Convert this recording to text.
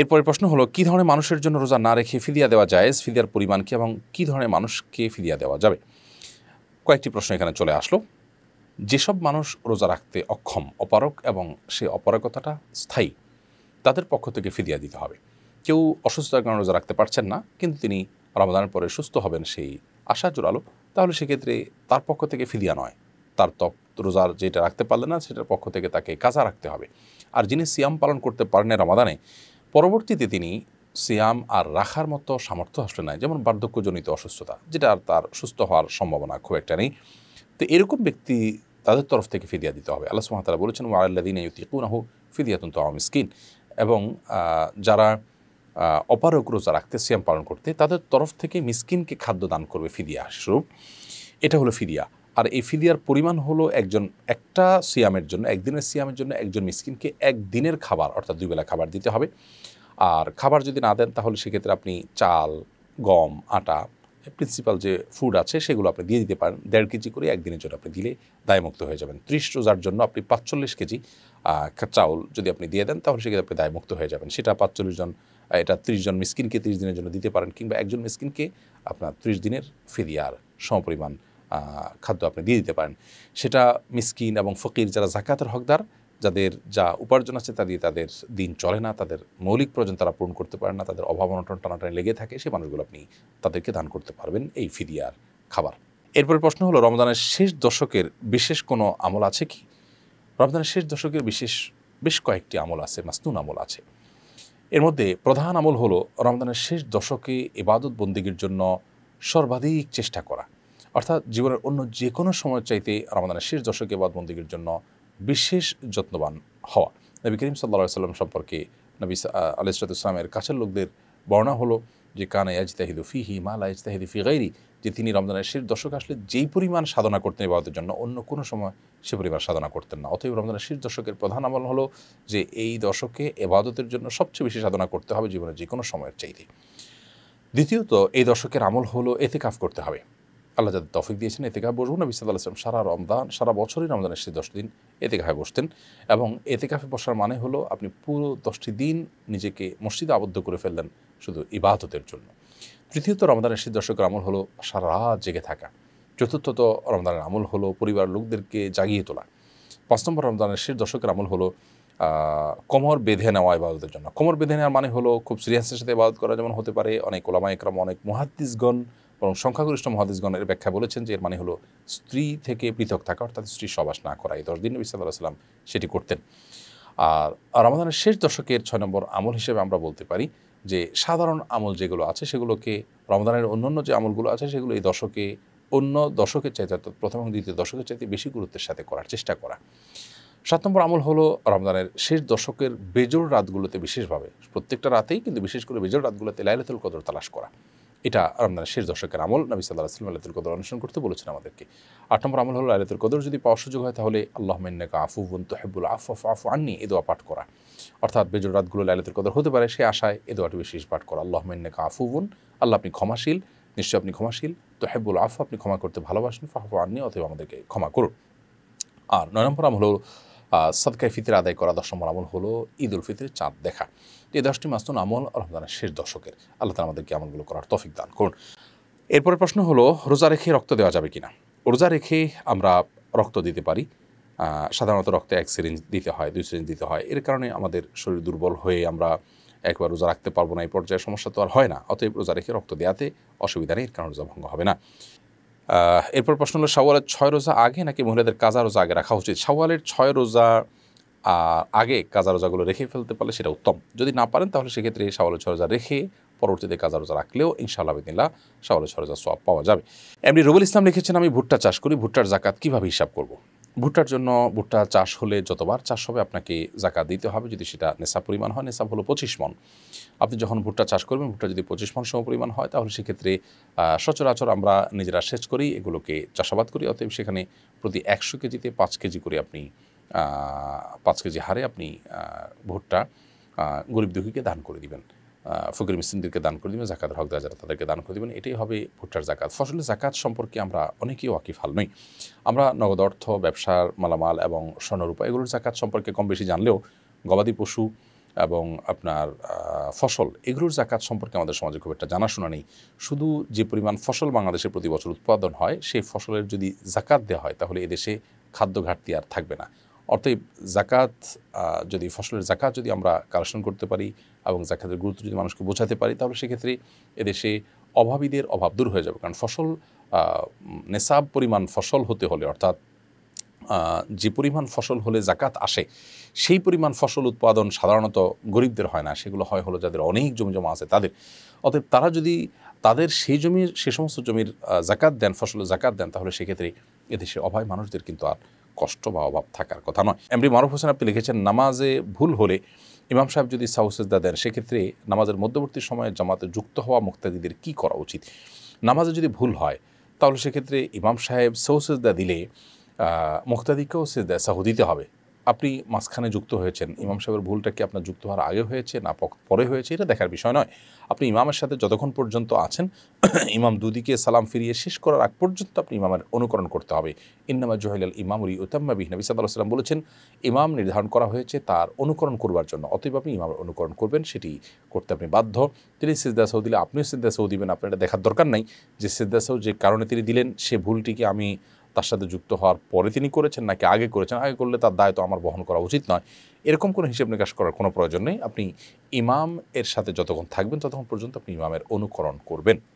এরপরে প্রশ্ন হলো কি ধরনের মানুষের জন্য রোজা না রেখে ফিদিয়া দেওয়া যায় ফিদিয়ার পরিমাণ কি এবং কি ধরনের মানুষকে ফিদিয়া দেওয়া যাবে কয়েকটি প্রশ্ন এখানে চলে আসলো যেসব মানুষ রোজা রাখতে অক্ষম অপারক এবং সে অপারকতাটা স্থায়ী তাদের পক্ষ থেকে ফিদিয়া দিতে হবে কেউ অসুস্থতার কারণে রোজা রাখতে পারছেন না কিন্তু তিনি রমাদানের পরে সুস্থ হবেন সেই আশা জোরালো তাহলে সেক্ষেত্রে তার পক্ষ থেকে ফিদিয়া নয় তার তপ রোজার যেটা রাখতে পারলে না সেটার পক্ষ থেকে তাকে কাজা রাখতে হবে আর যিনি সিয়াম পালন করতে পারেন রমাদানে পরবর্তীতে তিনি সিয়াম আর রাখার মতো সামর্থ্য আসলে নাই যেমন বার্ধক্যজনিত অসুস্থতা যেটা আর তার সুস্থ হওয়ার সম্ভাবনা খুব একটা নেই তো এরকম ব্যক্তি তাদের তরফ থেকে ফিদিয়া দিতে হবে আল্লাহ সুহামতালা বলেছেন ওয়াল্লাদিন ইউতিকুনাহ ফিদিয়াতুন তো মিসকিন এবং যারা অপারক রোজা রাখতে সিয়াম পালন করতে তাদের তরফ থেকে মিসকিনকে খাদ্য দান করবে ফিদিয়া স্বরূপ এটা হলো ফিদিয়া আর এই ফিদিয়ার পরিমাণ হলো একজন একটা সিয়ামের জন্য একদিনের সিয়ামের জন্য একজন মিসকিনকে একদিনের খাবার অর্থাৎ দুইবেলা খাবার দিতে হবে আর খাবার যদি না দেন তাহলে সেক্ষেত্রে আপনি চাল গম আটা প্রিন্সিপাল যে ফুড আছে সেগুলো আপনি দিয়ে দিতে পারেন দেড় কেজি করে একদিনের জন্য আপনি দিলে দায়মুক্ত হয়ে যাবেন ত্রিশ রোজার জন্য আপনি পাঁচচল্লিশ কেজি চাউল যদি আপনি দিয়ে দেন তাহলে সেক্ষেত্রে আপনি দায়মুক্ত হয়ে যাবেন সেটা পাঁচচল্লিশ জন এটা ত্রিশ জন মিসকিনকে ত্রিশ দিনের জন্য দিতে পারেন কিংবা একজন মিসকিনকে আপনার ত্রিশ দিনের ফিরিয়ার সমপরিমাণ খাদ্য আপনি দিয়ে দিতে পারেন সেটা মিসকিন এবং ফকির যারা জাকাতের হকদার যাদের যা উপার্জন আছে তা দিয়ে তাদের দিন চলে না তাদের মৌলিক প্রয়োজন তারা পূরণ করতে পারে না তাদের অভাব অনটন টানাটানি লেগে থাকে সেই মানুষগুলো আপনি তাদেরকে দান করতে পারবেন এই ফিদিয়ার খাবার এরপরে প্রশ্ন হলো রমজানের শেষ দশকের বিশেষ কোনো আমল আছে কি রমজানের শেষ দশকের বিশেষ বেশ কয়েকটি আমল আছে মাস্তুন আমল আছে এর মধ্যে প্রধান আমল হলো রমজানের শেষ দশকে এবাদত বন্দীগীর জন্য সর্বাধিক চেষ্টা করা অর্থাৎ জীবনের অন্য যে কোনো সময় চাইতে রমাদানের শেষ দশকে বাদবন্দীর জন্য বিশেষ যত্নবান হওয়া নবী করিম সাল্লা সাল্লাম সম্পর্কে নবী ইসলামের কাছের লোকদের বর্ণনা হলো যে কানা ইয়াজতাহিদু হি মাল ইজতাহিদু ফি গাইরি যে তিনি রমজানের শেষ দশক আসলে যেই পরিমাণ সাধনা করতেন ইবাদতের জন্য অন্য কোনো সময় সে পরিমাণ সাধনা করতেন না অতএব রমজানের শেষ দশকের প্রধান আমল হলো যে এই দশকে এবাদতের জন্য সবচেয়ে বেশি সাধনা করতে হবে জীবনের যে কোনো সময়ের চাইতে দ্বিতীয়ত এই দশকের আমল হলো এতে কাফ করতে হবে আল্লাহ যাদের তফিক দিয়েছেন এতেকাহে বসবো না সাল্লাহ আসলাম সারা রমদান সারা বছরই রমদানের সেই দশ দিন এতে এতেকাহে বসতেন এবং এতে কাফে বসার মানে হলো আপনি পুরো দশটি দিন নিজেকে মসজিদে আবদ্ধ করে ফেললেন শুধু ইবাহতের জন্য তৃতীয়ত রমদানের সেই দর্শকের আমল হলো সারা রাত জেগে থাকা চতুর্থত রমদানের আমল হলো পরিবার লোকদেরকে জাগিয়ে তোলা পাঁচ নম্বর রমদানের শেষ দশকের আমল হলো কোমর বেঁধে নেওয়া ইবাদতের জন্য কোমর বেঁধে নেওয়ার মানে হলো খুব সিরিয়াসের সাথে ইবাদত করা যেমন হতে পারে অনেক ওলামা একরাম অনেক মহাদ্দিসগণ এবং সংখ্যাগরিষ্ঠ মহাদিসগণের ব্যাখ্যা বলেছেন যে এর মানে হলো স্ত্রী থেকে পৃথক থাকা অর্থাৎ স্ত্রী সবাস না করা এই দশ দিন নবী সাল্লাহ সাল্লাম সেটি করতেন আর রমাদানের শেষ দশকের ছয় নম্বর আমল হিসেবে আমরা বলতে পারি যে সাধারণ আমল যেগুলো আছে সেগুলোকে রমাদানের অন্য অন্য যে আমলগুলো আছে সেগুলো এই দশকে অন্য দশকের চাইতে অর্থাৎ প্রথম এবং দ্বিতীয় দশকের চাইতে বেশি গুরুত্বের সাথে করার চেষ্টা করা সাত নম্বর আমল হলো রমজানের শেষ দশকের বেজোর রাতগুলোতে বিশেষভাবে প্রত্যেকটা রাতেই কিন্তু বিশেষ করে বেজোর রাতগুলোতে লাইলাতুল কদর তালাশ করা এটা রমজানের শেষ দশকের আমল নবী সাল্লাহ আসলাম লাইলাতুল কদর অনুসরণ করতে বলেছেন আমাদেরকে আট নম্বর আমল হলো লাইলাতুল কদর যদি পাওয়ার সুযোগ হয় তাহলে আল্লাহ আফু আফুবন তহেবুল আফ আফু আননি এ দোয়া পাঠ করা অর্থাৎ বেজোর রাতগুলো লাইলাতুল কদর হতে পারে সে আশায় এ দোয়াটি বিশেষ পাঠ করা আল্লাহ আফু আফুবন আল্লাহ আপনি ক্ষমাশীল নিশ্চয়ই আপনি ক্ষমাশীল তহেবুল আফু আপনি ক্ষমা করতে ভালোবাসেন ফাহফু আননি অথবা আমাদেরকে ক্ষমা করুন আর নয় নম্বর আমল হলো সদকায় ফিতরে আদায় করা দশম আমল হলো ঈদ উল ফিতরের চাঁদ দেখা এই দশটি মাস্তুন আমল রমজানের শেষ দশকের আল্লাহ তালা আমাদেরকে আমলগুলো করার তফিক দান করুন এরপরের প্রশ্ন হলো রোজা রেখে রক্ত দেওয়া যাবে কিনা রোজা রেখে আমরা রক্ত দিতে পারি সাধারণত রক্তে এক সিরিঞ্জ দিতে হয় দুই সিরিঞ্জ দিতে হয় এর কারণে আমাদের শরীর দুর্বল হয়ে আমরা একবার রোজা রাখতে পারবো না এই পর্যায়ে সমস্যা তো আর হয় না অতএব রোজা রেখে রক্ত দেওয়াতে অসুবিধা নেই এর কারণে রোজা ভঙ্গ হবে না এরপর প্রশ্ন হলো সাওয়ালের ছয় রোজা আগে নাকি মহিলাদের কাজা রোজা আগে রাখা উচিত সাওয়ালের ছয় রোজা আগে কাজা রোজাগুলো রেখে ফেলতে পারলে সেটা উত্তম যদি না পারেন তাহলে সেক্ষেত্রে সাওয়ালের ছয় রোজা রেখে পরবর্তীতে কাজা রোজা রাখলেও ইনশাআল্লাহ আবিদিল্লা সাওয়ালের ছয় রোজা সব পাওয়া যাবে এমনি রুবুল ইসলাম লিখেছেন আমি ভুট্টা চাষ করি ভুট্টার জাকাত কীভাবে হিসাব করবো ভুট্টার জন্য ভুট্টা চাষ হলে যতবার চাষ হবে আপনাকে জাকাত দিতে হবে যদি সেটা নেশা পরিমাণ হয় নেশা হলো পঁচিশ মন আপনি যখন ভুট্টা চাষ করবেন ভুট্টা যদি পঁচিশ মন সম পরিমাণ হয় তাহলে সেক্ষেত্রে সচরাচর আমরা নিজেরা সেচ করি এগুলোকে চাষাবাদ করি অতএব সেখানে প্রতি একশো কেজিতে পাঁচ কেজি করে আপনি পাঁচ কেজি হারে আপনি ভুট্টা গরিব দুঃখীকে দান করে দিবেন ফকির মিসিনদেরকে দান করে দিবেন জাকাতের হকদার যারা তাদেরকে দান করে দিবেন এটাই হবে ভুট্টার জাকাত ফসলের জাকাত সম্পর্কে আমরা অনেকেই ওয়াকিফাল নই আমরা নগদ অর্থ ব্যবসার মালামাল এবং স্বর্ণরূপা এগুলোর জাকাত সম্পর্কে কম বেশি জানলেও গবাদি পশু এবং আপনার ফসল এগুলোর জাকাত সম্পর্কে আমাদের সমাজে খুব একটা জানাশোনা নেই শুধু যে পরিমাণ ফসল বাংলাদেশে প্রতি বছর উৎপাদন হয় সেই ফসলের যদি জাকাত দেওয়া হয় তাহলে এদেশে খাদ্য ঘাটতি আর থাকবে না অতএব জাকাত যদি ফসলের জাকাত যদি আমরা কালেকশন করতে পারি এবং জাকাতের গুরুত্ব যদি মানুষকে বোঝাতে পারি তাহলে সেক্ষেত্রে এদেশে অভাবীদের অভাব দূর হয়ে যাবে কারণ ফসল নেশাব পরিমাণ ফসল হতে হলে অর্থাৎ যে পরিমাণ ফসল হলে জাকাত আসে সেই পরিমাণ ফসল উৎপাদন সাধারণত গরিবদের হয় না সেগুলো হয় হলো যাদের অনেক জমি জমা আছে তাদের অতএব তারা যদি তাদের সেই জমির সে সমস্ত জমির জাকাত দেন ফসলের জাকাত দেন তাহলে সেক্ষেত্রে এদেশে অভায় মানুষদের কিন্তু আর কষ্ট বা অভাব থাকার কথা নয় এমডি মারুফ হোসেন আপনি লিখেছেন নামাজে ভুল হলে ইমাম সাহেব যদি সাহসেজদা দেন সেক্ষেত্রে নামাজের মধ্যবর্তী সময়ে জামাতে যুক্ত হওয়া মুক্তাদিদের কি করা উচিত নামাজে যদি ভুল হয় তাহলে সেক্ষেত্রে ইমাম সাহেব সৌসেজদা দিলে মুক্তাদিকেও সেজদা সাহু দিতে হবে আপনি মাঝখানে যুক্ত হয়েছেন ইমাম সাহেবের ভুলটা কি আপনার যুক্ত হওয়ার আগে হয়েছে না পরে হয়েছে এটা দেখার বিষয় নয় আপনি ইমামের সাথে যতক্ষণ পর্যন্ত আছেন ইমাম দুদিকে সালাম ফিরিয়ে শেষ করার আগ পর্যন্ত আপনি ইমামের অনুকরণ করতে হবে ইন্নামা জহিলাল ইমামুল উতাম্মা বিহ নবী সাদা সাল্লাম বলেছেন ইমাম নির্ধারণ করা হয়েছে তার অনুকরণ করবার জন্য অতএব আপনি ইমামের অনুকরণ করবেন সেটি করতে আপনি বাধ্য তিনি সিদ্দা সৌ দিলে আপনিও সিদ্দা সৌ দিবেন আপনার এটা দেখার দরকার নাই যে সিদ্দা সৌ যে কারণে তিনি দিলেন সে ভুলটিকে আমি তার সাথে যুক্ত হওয়ার পরে তিনি করেছেন নাকি আগে করেছেন আগে করলে তার দায় তো আমার বহন করা উচিত নয় এরকম কোনো হিসেব নিকাশ করার কোনো প্রয়োজন নেই আপনি ইমাম এর সাথে যতক্ষণ থাকবেন ততক্ষণ পর্যন্ত আপনি ইমামের অনুকরণ করবেন